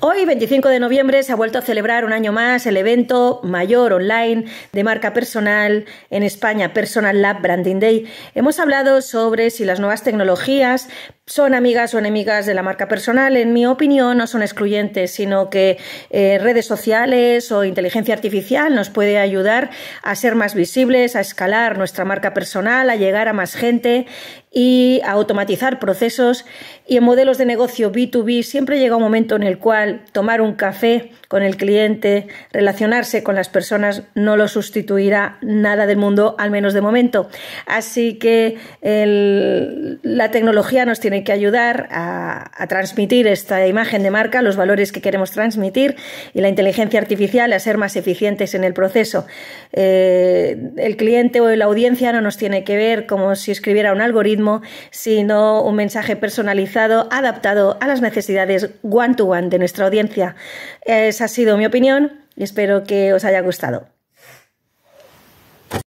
Hoy, 25 de noviembre, se ha vuelto a celebrar un año más el evento mayor online de marca personal en España, Personal Lab Branding Day. Hemos hablado sobre si las nuevas tecnologías son amigas o enemigas de la marca personal, en mi opinión, no son excluyentes, sino que eh, redes sociales o inteligencia artificial nos puede ayudar a ser más visibles, a escalar nuestra marca personal, a llegar a más gente y a automatizar procesos. Y en modelos de negocio B2B siempre llega un momento en el cual tomar un café con el cliente, relacionarse con las personas, no lo sustituirá nada del mundo, al menos de momento. Así que la tecnología nos tiene que ayudar a, transmitir esta imagen de marca, los valores que queremos transmitir y la inteligencia artificial a ser más eficientes en el proceso. Eh, el cliente o la audiencia no nos tiene que ver como si escribiera un algoritmo, sino un mensaje personalizado, adaptado a las necesidades one-to-one one de nuestra audiencia. Esa ha sido mi opinión y espero que os haya gustado.